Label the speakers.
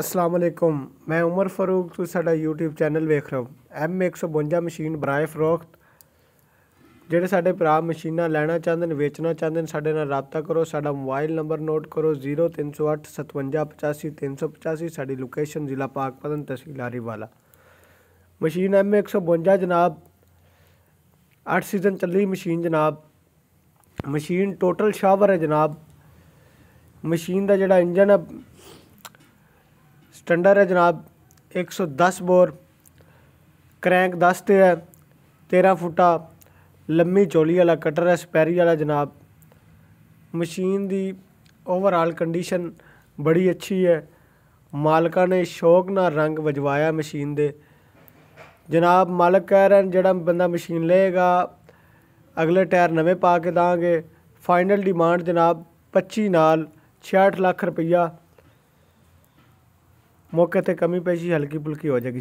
Speaker 1: ਅਸਲਾਮ ਅਲੈਕੁਮ ਮੈਂ ਉਮਰ ਫਾਰੂਕ ਤੁਸੀਂ ਸਾਡਾ YouTube ਚੈਨਲ ਵੇਖ ਰਹੇ ਹੋ M152 ਮਸ਼ੀਨ ਬਰਾਇਫ ਫਰੋਖਤ ਜਿਹੜੇ ਸਾਡੇ ਭਰਾ ਮਸ਼ੀਨਾਂ ਲੈਣਾ ਚਾਹੁੰਦੇ ਨੇ ਵੇਚਣਾ ਚਾਹੁੰਦੇ ਨੇ ਸਾਡੇ ਨਾਲ ਰਾਬਤਾ ਕਰੋ ਸਾਡਾ ਮੋਬਾਈਲ ਨੰਬਰ ਨੋਟ ਕਰੋ 03085755385 ਸਾਡੀ ਲੋਕੇਸ਼ਨ ਜ਼ਿਲ੍ਹਾ ਪਾਕਪਤਨ ਤਹਿਸੀਲ ਆਰੀਵਾਲਾ ਮਸ਼ੀਨ M152 ਜਨਾਬ 8 ਸੀਜ਼ਨ ਚੱਲੀ ਮਸ਼ੀਨ ਜਨਾਬ ਮਸ਼ੀਨ ਟੋਟਲ ਸ਼ਾਵਰ ਹੈ ਜਨਾਬ ਮਸ਼ੀਨ ਦਾ ਜਿਹੜਾ ਇੰਜਨ ਹੈ ਸਟੈਂਡਰ ਹੈ ਜਨਾਬ 110 ਬੋਰ ਕ੍ਰੈਂਕ 10 ਤੇ ਹੈ 13 ਫੁੱਟਾ ਲੰਮੀ ਚੋਲੀ ਵਾਲਾ ਕਟਰ ਹੈ ਸਪੈਰੀ ਵਾਲਾ ਜਨਾਬ ਮਸ਼ੀਨ ਦੀ ਓਵਰਆਲ ਕੰਡੀਸ਼ਨ ਬੜੀ ਅੱਛੀ ਹੈ ਮਾਲਕਾਂ ਨੇ ਸ਼ੌਕ ਨਾਲ ਰੰਗ ਵਜਵਾਇਆ ਮਸ਼ੀਨ ਦੇ ਜਨਾਬ ਮਾਲਕ ਕਹਿ ਰਹੇ ਨੇ ਜਿਹੜਾ ਬੰਦਾ ਮਸ਼ੀਨ ਲਏਗਾ ਅਗਲੇ ਟਾਇਰ ਨਵੇਂ ਪਾ ਕੇ ਦਾਂਗੇ ਫਾਈਨਲ ਡਿਮਾਂਡ ਜਨਾਬ 25 ਨਾਲ 66 ਲੱਖ ਰੁਪਈਆ ਮੌਕੇ ਤੇ ਕਮੀ ਪੇਸ਼ੀ ਹਲਕੀ ਫੁਲਕੀ ਹੋ ਜਾਏਗੀ